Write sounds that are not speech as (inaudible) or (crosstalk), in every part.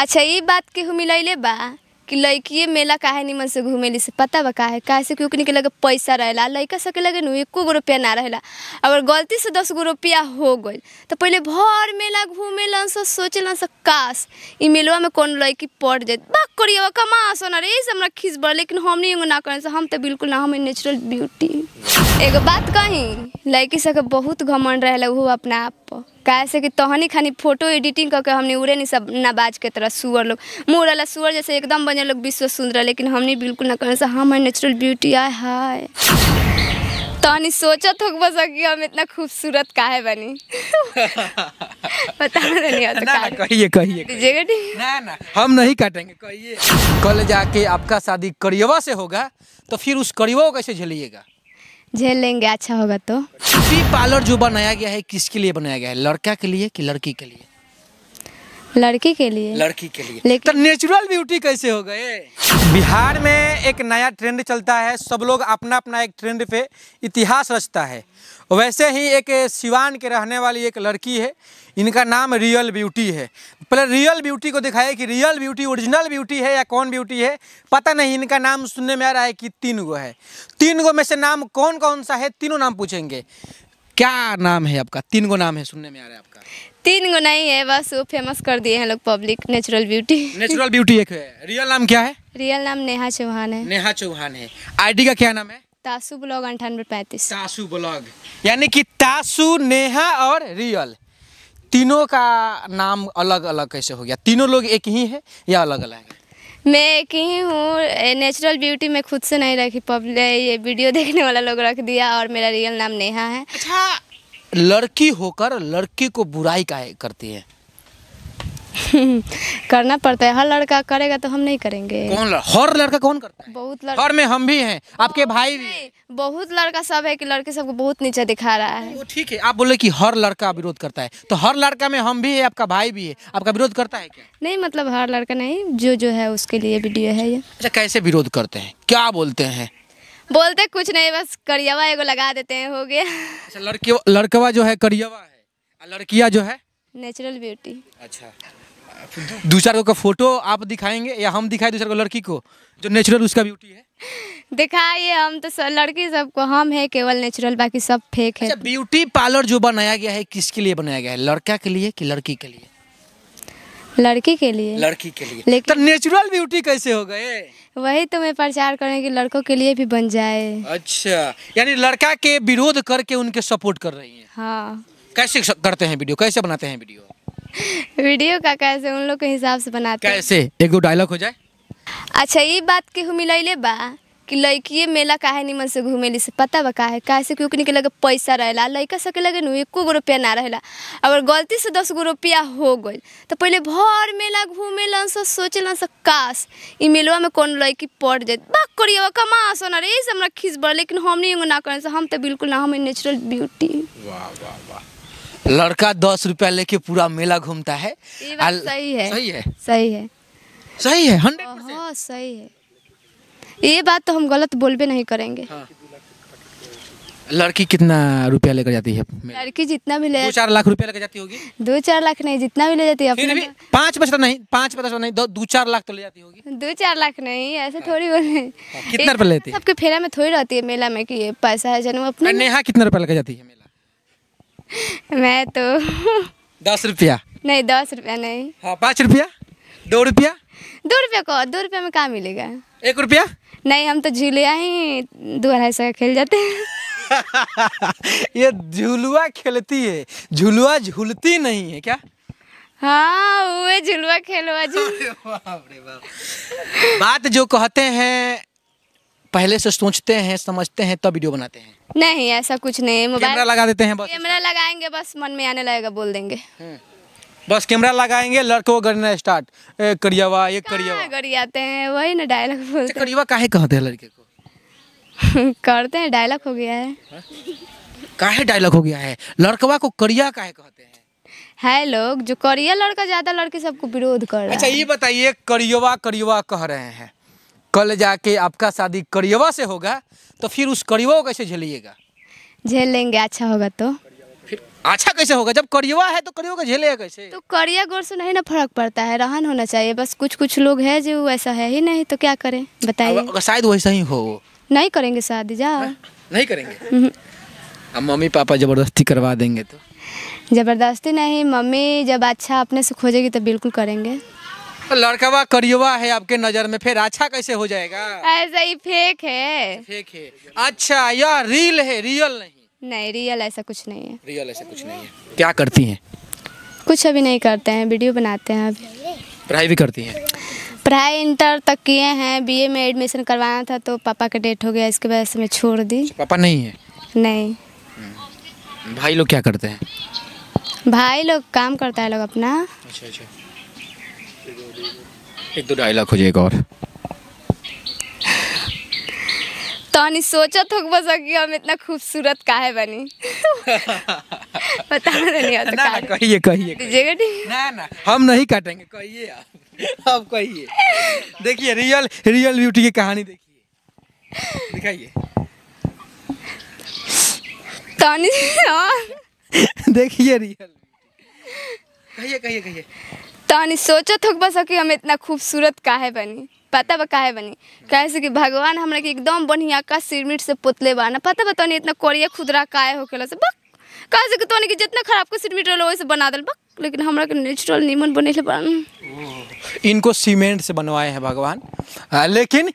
अच्छा ये बात केहू मिलैले बा कि लड़किए मेला काहे निमन से घूमेली से पता बा काहे काहे से क्योंकि निकल लगे पैसा रहेला लड़का सके लगे न एको गो रुपया ना रहेला अगर गलती से दस गो रुपया हो गई तो पहले भर मेला घूमेलन सो सोचलन सो काश इ मेलवा में कौन लड़की पड़ जाए बा करिए कमा सोना रे से हमारा खींच बढ़ लेकिन हम नहीं ना करें से हम तो बिल्कुल ना हम नेचुरल ब्यूटी एगो बात कही लड़की सबके बहुत घमंड रहे अपना आप पर कहे से कि तहनी खानी फोटो एडिटिंग करके हमने उड़े नहीं सब नबाज के तरह सुअर लोग मुँह वाला सुअर जैसे एकदम बने लोग विश्व सुंदर लेकिन हमने बिल्कुल ना करें से हम नेचुरल ब्यूटी आए हाय तहनी सोचत हो बस कि हम इतना खूबसूरत काहे बनी बता नहीं ना, ना कहिए कहिए ना ना हम नहीं काटेंगे कहिए कल जाके आपका शादी करियवा से होगा तो फिर उस करियवा को कैसे झेलिएगा झेल लेंगे अच्छा होगा तो ब्यूटी पार्लर जो बनाया गया है किसके लिए बनाया गया है लड़का के लिए कि लड़की के लिए लड़की के लिए लड़की के लिए लेकिन तो नेचुरल ब्यूटी कैसे हो गए बिहार में एक नया ट्रेंड चलता है सब लोग अपना अपना एक ट्रेंड पे इतिहास रचता है वैसे ही एक सिवान के रहने वाली एक लड़की है इनका नाम रियल ब्यूटी है पहले रियल ब्यूटी को दिखाया कि रियल ब्यूटी ओरिजिनल ब्यूटी है या कौन ब्यूटी है पता नहीं इनका नाम सुनने में आ रहा है कि तीन गो है तीन गो में से नाम कौन कौन सा है तीनों नाम पूछेंगे क्या नाम है आपका तीन गो नाम है सुनने में आ रहा है आपका तीन गो नहीं है बस वो फेमस कर दिए हैं लोग public natural beauty natural beauty एक है रियल नाम क्या है रियल नाम नेहा चौहान है नेहा चौहान है आईडी का क्या नाम है तासु ब्लॉग अंठानवे पैंतीस तासु ब्लॉग यानी कि तासु नेहा और रियल तीनों का नाम अलग अलग कैसे हो गया तीनों लोग एक ही है या अलग अलग है मैं एक ही हूँ नेचुरल ब्यूटी में खुद से नहीं रखी पब्लिक ये वीडियो (laughs) देखने वाला लोग रख दिया और मेरा रियल नाम नेहा है अच्छा लड़की होकर लड़की को बुराई का करती है करना पड़ता है हर लड़का करेगा तो हम नहीं करेंगे कौन लड़, हर लड़का कौन करता है बहुत लड़का हर में हम भी हैं आपके भाई भी बहुत लड़का सब है कि लड़के सबको बहुत नीचे दिखा रहा है वो ठीक है आप बोले कि हर लड़का विरोध करता है तो हर लड़का में हम भी है आपका भाई भी है आपका विरोध करता है क्या नहीं मतलब हर लड़का नहीं जो जो है उसके लिए वीडियो है ये अच्छा कैसे विरोध करते हैं क्या बोलते हैं बोलते कुछ नहीं बस करियवा एगो लगा देते हैं हो गया अच्छा लड़की लड़कवा जो है करियवा है लड़किया जो है नेचुरल ब्यूटी अच्छा दूसरा लोग का फोटो आप दिखाएंगे या हम दिखाए दूसरा को लड़की को जो नेचुरल उसका ब्यूटी है दिखाइए हम तो सब लड़की सबको हम है केवल नेचुरल बाकी सब फेक है अच्छा, ब्यूटी पार्लर जो बनाया गया है किसके लिए बनाया गया है लड़का के लिए कि लड़की के लिए लड़की के लिए लड़की के लिए लेकिन तो नेचुरल ब्यूटी कैसे हो गए वही तो मैं प्रचार करें कि लड़कों के लिए भी बन जाए अच्छा यानी लड़का के विरोध करके उनके सपोर्ट कर रही है हाँ कैसे करते हैं वीडियो कैसे बनाते हैं वीडियो वीडियो का कैसे उन लोग के हिसाब से बनाते कैसे एक दो डायलॉग हो जाए अच्छा ये बात केहू मिलैले बा कि लड़किए मेला काहे निमन से घूमे से पता बका है काहे से क्योंकि निकल लगे पैसा रहेला लड़का सके लगे न एको गो रुपया ना रहेला अगर गलती से दस गो रुपया हो गई तो पहले भर मेला घूमेलन सो सोचलन सो काश इ मेलवा में कौन लड़की पड़ जाए बा करिए कमा सोना रे हमरा खींच बड़ लेकिन हम नहीं ना करें हम तो बिल्कुल ना हम नेचुरल ब्यूटी वाह वाह वाह लड़का दस रुपया लेके पूरा मेला घूमता है आल... सही है सही है सही है सही है हाँ, हाँ सही है ये बात तो हम गलत बोल भी नहीं करेंगे हाँ। लड़की कितना रुपया लेकर जाती है लड़की जितना भी ले दो चार लाख रुपया लेकर जाती होगी दो चार लाख नहीं जितना भी ले जाती है अपने तो- पाँच बचता नहीं पाँच बचता नहीं दो, चार लाख तो ले जाती होगी दो चार लाख नहीं ऐसे हाँ। थोड़ी बोले हाँ, कितना रुपया लेती है सबके फेरा में थोड़ी रहती है मेला में की पैसा है जन अपने नेहा कितना रुपया लेकर जाती है मैं तो दस रुपया नहीं दस रुपया नहीं हाँ पाँच रुपया दो रुपया दो रुपया को दो रुपया में कहा मिलेगा एक रुपया नहीं हम तो झूलिया ही दो अढ़ाई सौ खेल जाते हैं (laughs) ये झुलुआ खेलती है झुलुआ झूलती नहीं है क्या हाँ वे झुलवा खेलवा जी (laughs) बात जो कहते हैं पहले से सोचते हैं समझते हैं तब तो वीडियो बनाते हैं नहीं ऐसा कुछ नहीं मोबाइल लगा देते हैं बस कैमरा लगाएंगे बस मन में आने लगेगा बोल देंगे हम्म। बस कैमरा लगाएंगे लड़कों करना स्टार्ट करियावा ये करियावा गरियाते हैं वही ना डायलॉग अच्छा, बोलते करियावा काहे कहते हैं लड़के को (laughs) करते हैं डायलॉग हो गया है हाँ? काहे डायलॉग हो गया है लड़कवा को करिया काहे कहते हैं है लोग जो करिया लड़का ज्यादा लड़के सबको विरोध कर रहा अच्छा, है अच्छा ये बताइए करियवा करियवा कह रहे हैं कल जाके आपका शादी करियवा से होगा तो फिर उस करियवा को कैसे झेलिएगा झेल लेंगे अच्छा होगा तो फिर अच्छा कैसे होगा जब करियवा है तो करियवा का झेलेगा कैसे तो करिया गोर से नहीं ना फर्क पड़ता है रहन होना चाहिए बस कुछ कुछ लोग है जो ऐसा है ही नहीं तो क्या करे बताइए शायद वैसा ही हो नहीं करेंगे शादी जा हाँ? नहीं करेंगे हम्म। अब मम्मी पापा ज़बरदस्ती करवा देंगे तो ज़बरदस्ती नहीं मम्मी जब अच्छा अपने से खोजेगी तो बिल्कुल करेंगे तो लड़कवा करियवा है आपके नजर में फिर अच्छा कैसे हो जाएगा ऐसा ही फेक है फेक है अच्छा यह रियल है रियल नहीं नहीं रियल ऐसा कुछ नहीं है रियल ऐसा कुछ नहीं है क्या करती हैं कुछ अभी नहीं करते हैं वीडियो बनाते हैं अभी पढ़ाई भी करती हैं पढ़ाई इंटर तक किए हैं बीए में एडमिशन करवाना था तो पापा का डेट हो गया इसके वजह से मैं छोड़ दी अच्छा, पापा नहीं है नहीं हम्म। भाई लोग क्या करते हैं भाई लोग काम करता है लोग अपना अच्छा अच्छा एक दो ढाई लाख हो जाएगा और तानी तो सोचा थक हो तो बस कि हम इतना खूबसूरत काहे बनी पता नहीं आता ना, ना कहिए कहिए दीजिएगा ठीक ना ना हम नहीं काटेंगे कहिए आप आप कहिए देखिए रियल रियल ब्यूटी की कहानी देखिए दिखाइए तहनी तो देखिए रियल कहिए कहिए कहिए तहनी तो सोचो थोक बस कि हम इतना खूबसूरत काहे बनी पता बा काहे बनी कहे से कि भगवान हमरा के एकदम बढ़िया का सीमेंट से पुतले बा ना पता बा तनी इतना कोरिया खुदरा काहे होकेला से बक कहे से कि तनी के जितना खराब के सीमेंट रहल वैसे बना दल बक लेकिन हमारा के नेचुरल नीमन बने इनको सीमेंट से बनवाए हैं भगवान आ, लेकिन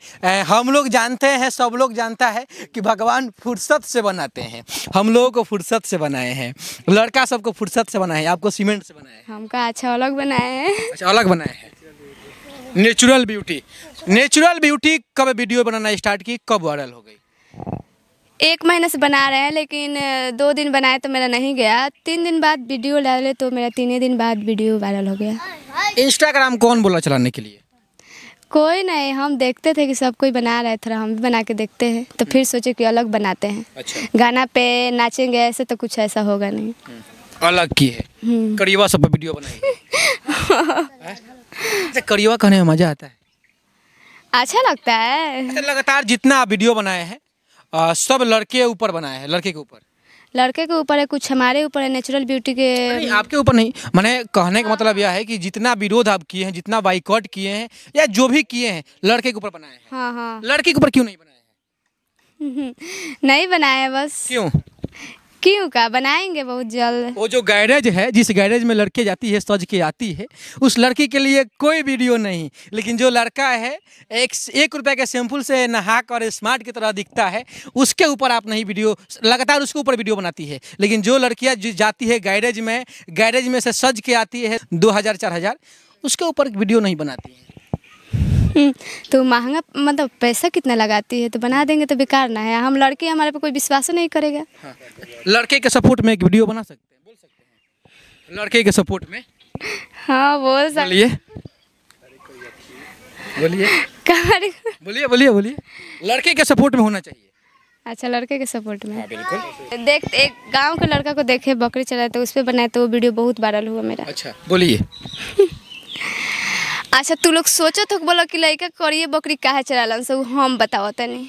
हम लोग जानते हैं सब लोग जानता है कि भगवान फुर्सत से बनाते हैं हम लोगों को फुर्सत से बनाए हैं लड़का सबको फुर्सत से बनाए हैं आपको सीमेंट से बनाए हैं हमका अच्छा अलग बनाए हैं अच्छा अलग बनाए हैं नेचुरल ब्यूटी नेचुरल ब्यूटी कब वीडियो बनाना स्टार्ट की कब वायरल हो गई एक महीने से बना रहे हैं लेकिन दो दिन बनाए तो मेरा नहीं गया तीन दिन बाद वीडियो डाले तो मेरा तीन दिन बाद वीडियो वायरल हो गया इंस्टाग्राम कौन बोला चलाने के लिए कोई नहीं हम देखते थे कि सब कोई बना रहे थोड़ा हम भी बना के देखते हैं तो फिर हम्म। सोचे कि अलग बनाते हैं अच्छा। गाना पे नाचेंगे ऐसे तो कुछ ऐसा होगा नहीं हम्म। अलग की है हम्म। करीवा सब वीडियो बनाए करीवा कहने में मजा आता है अच्छा लगता है लगातार जितना वीडियो बनाए हैं सब लड़के ऊपर बनाए हैं लड़के के ऊपर लड़के के ऊपर है कुछ हमारे ऊपर है नेचुरल ब्यूटी के नहीं आपके ऊपर नहीं मैंने कहने का मतलब यह है कि जितना विरोध आप किए हैं जितना बाइकॉट किए हैं या जो भी किए हैं लड़के के ऊपर बनाए हैं हाँ हाँ लड़के के ऊपर क्यों नहीं बनाए हैं (laughs) नहीं बनाए बस क्यों क्यों का बनाएंगे बहुत जल्द वो जो गैरेज है जिस गैरेज में लड़के जाती है सज के आती है उस लड़की के लिए कोई वीडियो नहीं लेकिन जो लड़का है एक एक रुपये के सैंपल से नहा कर स्मार्ट की तरह दिखता है उसके ऊपर आप नहीं वीडियो लगातार उसके ऊपर वीडियो बनाती है लेकिन जो लड़कियाँ जाती है गैरेज में गैरेज में से सज के आती है दो हज़ार चार हज़ार उसके ऊपर वीडियो नहीं बनाती है (laughs) तो महंगा मतलब पैसा कितना लगाती है तो बना देंगे तो बेकार ना है हम लड़के हमारे पे कोई विश्वास नहीं करेगा हाँ। लड़के के सपोर्ट में एक वीडियो बना सकते हैं बोल सकते हैं लड़के के सपोर्ट में हाँ बोल सकते बोलिए बोलिए बोलिए बोलिए लड़के के सपोर्ट में होना चाहिए अच्छा लड़के के सपोर्ट में हाँ, बिल्कुल देख एक गांव के लड़का को देखे बकरी चलाए तो उस पर बनाए तो वो वीडियो बहुत वायरल हुआ मेरा अच्छा बोलिए अच्छा तू लोग सोचो हो तो बोल कि लड़का करिए बकरी काहे चला सब हम बताओ तनी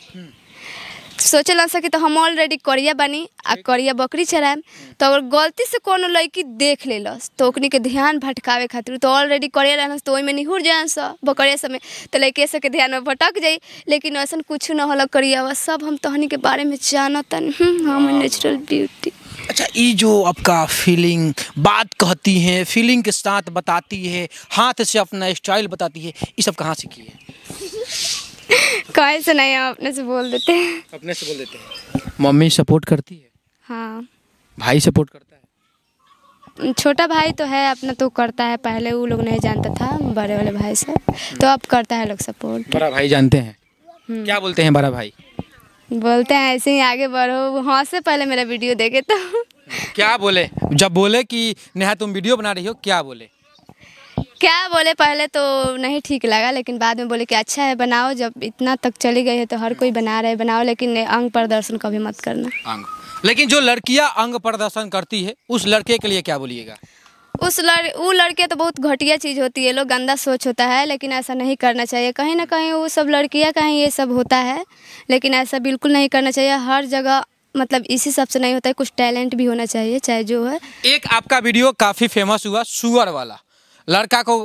सोचलन सकी तो हम ऑलरेडी करिया बनी आ करिया बकरी चलाएम तो अगर गलती से को लड़की देख लस तो के ध्यान भटकावे खातिर तो ऑलरेडी करिया रहस तो ओहिमे निहुर जास बकरिया समय तो लड़के सब के ध्यान में भटक जाए लेकिन ऐसा कुछ न होल करिया सब हम तहनी के बारे में जानतन हम्म, हम नेचुरल ब्यूटी अच्छा ये जो आपका फीलिंग बात कहती है फीलिंग के साथ बताती है हाथ से अपना स्टाइल बताती है ये सब कहाँ सीखी है कहा से नहीं अपने से बोल देते हैं अपने से बोल देते हैं मम्मी सपोर्ट करती है हाँ भाई सपोर्ट करता है छोटा भाई तो है अपना तो करता है पहले वो लोग नहीं जानता था बड़े वाले भाई से तो अब करता है लोग सपोर्ट बड़ा भाई जानते हैं हम्म। क्या बोलते हैं बड़ा भाई बोलते हैं ऐसे ही आगे बढ़ो हाँ से पहले मेरा वीडियो देखे तो क्या बोले जब बोले कि नेहा तुम वीडियो बना रही हो क्या बोले क्या बोले पहले तो नहीं ठीक लगा लेकिन बाद में बोले कि अच्छा है बनाओ जब इतना तक चली गई है तो हर कोई बना रहे बनाओ लेकिन अंग प्रदर्शन कभी मत करना अंग लेकिन जो लड़कियां अंग प्रदर्शन करती है उस लड़के के लिए क्या बोलिएगा उस लड़ वो लड़के तो बहुत घटिया चीज़ होती है लोग गंदा सोच होता है लेकिन ऐसा नहीं करना चाहिए कहीं ना कहीं वो सब लड़कियाँ कहीं ये सब होता है लेकिन ऐसा बिल्कुल नहीं करना चाहिए हर जगह मतलब इसी सब से नहीं होता है कुछ टैलेंट भी होना चाहिए चाहे जो है एक आपका वीडियो काफ़ी फेमस हुआ सुअर वाला लड़का को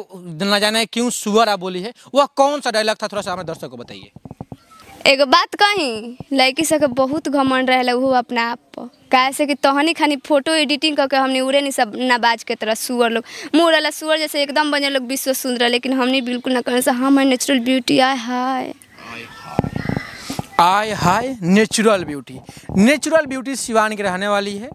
न जाने क्यों सुअर आप बोली है वह कौन सा डायलॉग था थोड़ा सा हमारे दर्शकों को बताइए एगो बात कही लड़की सबके बहुत घमंड रहे उ अपना आप पर से कि तहनी खानी फोटो एडिटिंग करके हमने उड़े नहीं सब नबाज के तरह सुअर लोग मुँह सुअर जैसे एकदम बने लोग विश्व सुंदर लेकिन हमने बिल्कुल ना करने से हम नेचुरल ब्यूटी आए hi I hi natural beauty natural beauty Siwan की रहने वाली है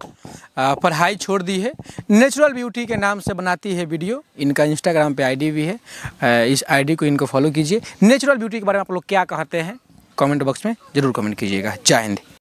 पढ़ाई छोड़ दी है नेचुरल ब्यूटी के नाम से बनाती है वीडियो इनका इंस्टाग्राम पे आईडी भी है इस आईडी को इनको फॉलो कीजिए नेचुरल ब्यूटी के बारे में आप लोग क्या कहते हैं कमेंट बॉक्स में ज़रूर कमेंट कीजिएगा जय हिंद